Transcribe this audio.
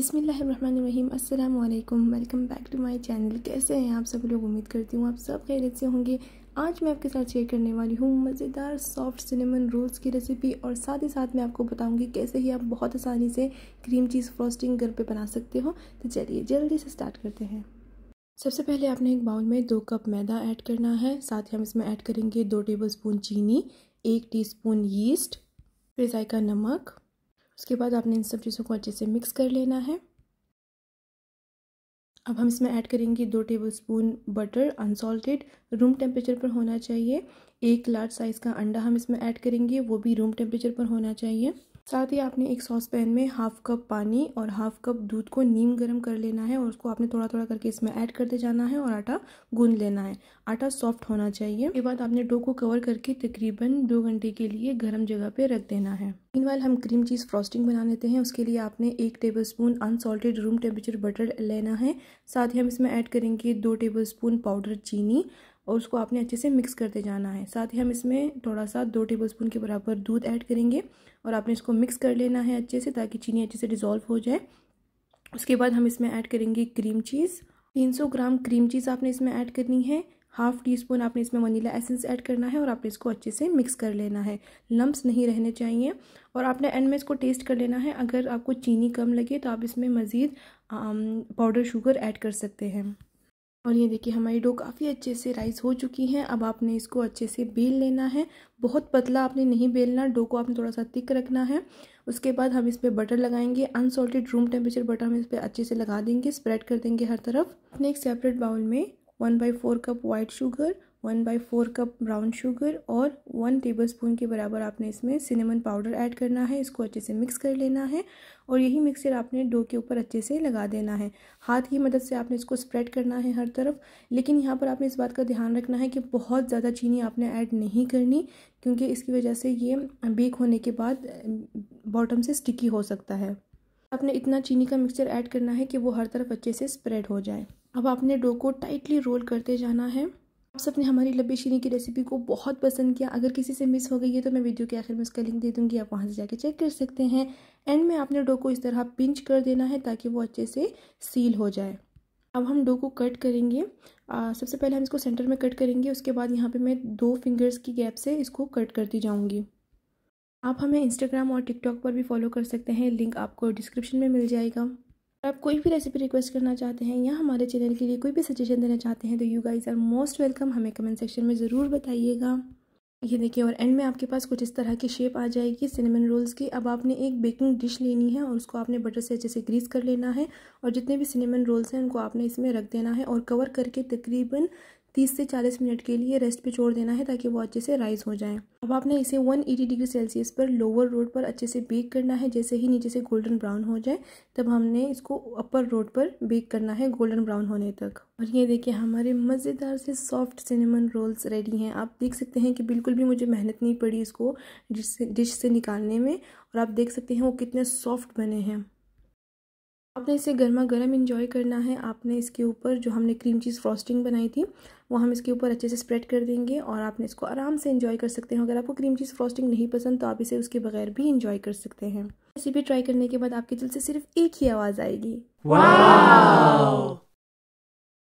बसमीम अल्लाम welcome back to my channel कैसे हैं आप सब लोग उम्मीद करती हूँ आप सब खैरियत से होंगे आज मैं आपके साथ शेयर करने वाली हूँ मज़ेदार सॉफ्ट सिनेमन रोल्स की रेसिपी और साथ ही साथ मैं आपको बताऊँगी कैसे ही आप बहुत आसानी से क्रीम चीज़ फ्रॉस्टिंग घर पे बना सकते हो तो चलिए जल्दी से स्टार्ट करते हैं सबसे पहले आपने एक बाउल में दो कप मैदा ऐड करना है साथ ही हम इसमें ऐड करेंगे दो टेबल स्पून चीनी एक टी स्पून यीस्ट फिर जायका नमक उसके बाद आपने इन सब चीज़ों को अच्छे से मिक्स कर लेना है अब हम इसमें ऐड करेंगे दो tablespoon butter unsalted room temperature पर होना चाहिए एक लार्ज साइज़ का अंडा हम इसमें ऐड करेंगे वो भी रूम टेम्परेचर पर होना चाहिए साथ ही आपने एक सॉस पैन में हाफ़ कप पानी और हाफ़ कप दूध को नीम गर्म कर लेना है और उसको आपने थोड़ा थोड़ा करके इसमें ऐड करते जाना है और आटा गूंद लेना है आटा सॉफ्ट होना चाहिए उसके बाद आपने डो को कवर करके तकरीबन दो घंटे के लिए गर्म जगह पे रख देना है इन हम क्रीम चीज़ फ्रॉस्टिंग बना लेते हैं उसके लिए आपने एक tablespoon unsalted room temperature butter लेना है साथ ही हम इसमें ऐड करेंगे दो टेबल स्पून पाउडर चीनी और उसको आपने अच्छे से मिक्स करते जाना है साथ ही हम इसमें थोड़ा सा दो टेबल स्पून के बराबर दूध ऐड करेंगे और आपने इसको मिक्स कर लेना है अच्छे से ताकि चीनी अच्छे से डिज़ोल्व हो जाए उसके बाद हम इसमें ऐड करेंगे क्रीम चीज़ 300 ग्राम क्रीम चीज़ आपने इसमें ऐड करनी है हाफ टी स्पून आपने इसमें वनीला एसेंस ऐड करना है और आपने इसको अच्छे से मिक्स कर लेना है लम्ब्स नहीं रहने चाहिए और आपने एंड में इसको टेस्ट कर लेना है अगर आपको चीनी कम लगे तो आप इसमें मज़ीद पाउडर शुगर ऐड कर सकते हैं और ये देखिए हमारी डो काफ़ी अच्छे से राइस हो चुकी हैं अब आपने इसको अच्छे से बेल लेना है बहुत पतला आपने नहीं बेलना डो को आपने थोड़ा सा तिक रखना है उसके बाद हम इस पर बटर लगाएंगे अनसॉल्टेड रूम टेम्परेचर बटर हम इस पर अच्छे से लगा देंगे स्प्रेड कर देंगे हर तरफ अपने एक सेपरेट बाउल में one by four cup white sugar one by four cup brown sugar और वन टेबल स्पून के बराबर आपने इसमें सिनेमन पाउडर ऐड करना है इसको अच्छे से मिक्स कर लेना है और यही मिक्सचर आपने डो के ऊपर अच्छे से लगा देना है हाथ की मदद से आपने इसको स्प्रेड करना है हर तरफ लेकिन यहाँ पर आपने इस बात का ध्यान रखना है कि बहुत ज़्यादा चीनी आपने ऐड नहीं करनी क्योंकि इसकी वजह से ये बेक होने के बाद बॉटम से स्टिकी हो सकता है आपने इतना चीनी का मिक्सचर ऐड करना है कि वो हर तरफ अच्छे से स्प्रेड हो जाए अब आपने डो को टाइटली रोल करते जाना है आप सबने हमारी लब्बी शीरी की रेसिपी को बहुत पसंद किया अगर किसी से मिस हो गई है तो मैं वीडियो के आखिर में उसका लिंक दे दूँगी आप वहाँ से जाके चेक कर सकते हैं एंड में आपने डो को इस तरह पिंच कर देना है ताकि वो अच्छे से सील हो जाए अब हम डो को कट करेंगे आ, सबसे पहले हम इसको सेंटर में कट करेंगे उसके बाद यहाँ पे मैं दो फिंगर्स की गैप से इसको कट करती जाऊँगी आप हमें इंस्टाग्राम और टिकटॉक पर भी फॉलो कर सकते हैं लिंक आपको डिस्क्रिप्शन में मिल जाएगा आप कोई भी रेसिपी रिक्वेस्ट करना चाहते हैं या हमारे चैनल के लिए कोई भी सजेशन देना चाहते हैं तो you guys are most welcome हमें कमेंट सेक्शन में ज़रूर बताइएगा ये देखिए और एंड में आपके पास कुछ इस तरह की शेप आ जाएगी सिनेमन रोल्स की अब आपने एक बेकिंग डिश लेनी है और उसको आपने बटर से अच्छे से ग्रीस कर लेना है और जितने भी सिनेमन रोल्स हैं उनको आपने इसमें रख देना है और कवर करके तकरीबन तीस से चालीस मिनट के लिए रेस्ट पे छोड़ देना है ताकि वो अच्छे से राइज हो जाए अब आपने इसे 180 डिग्री सेल्सियस पर लोअर रोड पर अच्छे से बेक करना है जैसे ही नीचे से गोल्डन ब्राउन हो जाए तब हमने इसको अपर रोड पर बेक करना है गोल्डन ब्राउन होने तक और ये देखिए हमारे मज़ेदार से सॉफ्ट सिनेमन रोल्स रेडी हैं आप देख सकते हैं कि बिल्कुल भी मुझे मेहनत नहीं पड़ी इसको डिश से निकालने में और आप देख सकते हैं वो कितने सॉफ्ट बने हैं आपने इसे गर्मा गर्म इन्जॉय करना है आपने इसके ऊपर जो हमने क्रीम चीज़ फ्रॉस्टिंग बनाई थी वो हम इसके ऊपर अच्छे से स्प्रेड कर देंगे और आपने इसको आराम से इन्जॉय कर सकते हैं अगर आपको क्रीम चीज़ फ्रॉस्टिंग नहीं पसंद तो आप इसे उसके बगैर भी इन्जॉय कर सकते हैं रेसिपी ट्राई करने के बाद आपके दिल से सिर्फ एक ही आवाज़ आएगी